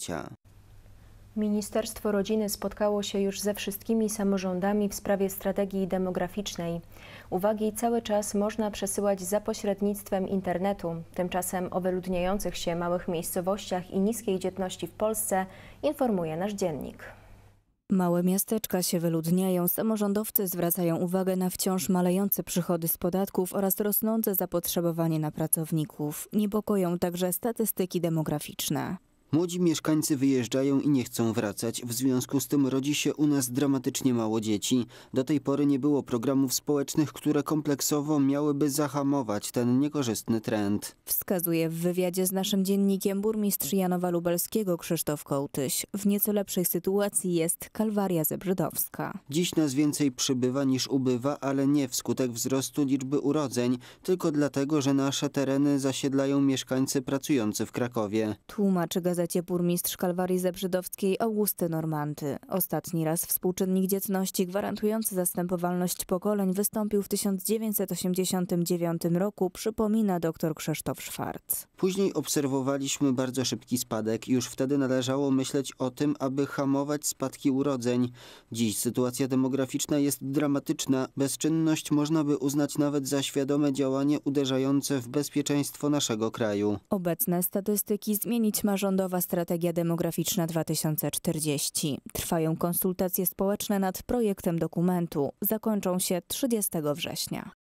życia. Ministerstwo Rodziny spotkało się już ze wszystkimi samorządami w sprawie strategii demograficznej. Uwagi cały czas można przesyłać za pośrednictwem internetu. Tymczasem o wyludniających się małych miejscowościach i niskiej dzietności w Polsce informuje nasz dziennik. Małe miasteczka się wyludniają, samorządowcy zwracają uwagę na wciąż malejące przychody z podatków oraz rosnące zapotrzebowanie na pracowników. Niepokoją także statystyki demograficzne. Młodzi mieszkańcy wyjeżdżają i nie chcą wracać, w związku z tym rodzi się u nas dramatycznie mało dzieci. Do tej pory nie było programów społecznych, które kompleksowo miałyby zahamować ten niekorzystny trend. Wskazuje w wywiadzie z naszym dziennikiem burmistrz Janowa Lubelskiego Krzysztof Kołtyś. W nieco lepszej sytuacji jest Kalwaria Zebrzydowska. Dziś nas więcej przybywa niż ubywa, ale nie wskutek wzrostu liczby urodzeń, tylko dlatego, że nasze tereny zasiedlają mieszkańcy pracujący w Krakowie. Tłumaczy gazeta gazecie burmistrz Kalwarii Zebrzydowskiej Augusty Normanty. Ostatni raz współczynnik dzietności gwarantujący zastępowalność pokoleń wystąpił w 1989 roku, przypomina dr Krzysztof Szwarc. Później obserwowaliśmy bardzo szybki spadek. Już wtedy należało myśleć o tym, aby hamować spadki urodzeń. Dziś sytuacja demograficzna jest dramatyczna. Bezczynność można by uznać nawet za świadome działanie uderzające w bezpieczeństwo naszego kraju. Obecne statystyki zmienić ma rządowa Krajowa Strategia Demograficzna 2040. Trwają konsultacje społeczne nad projektem dokumentu. Zakończą się 30 września.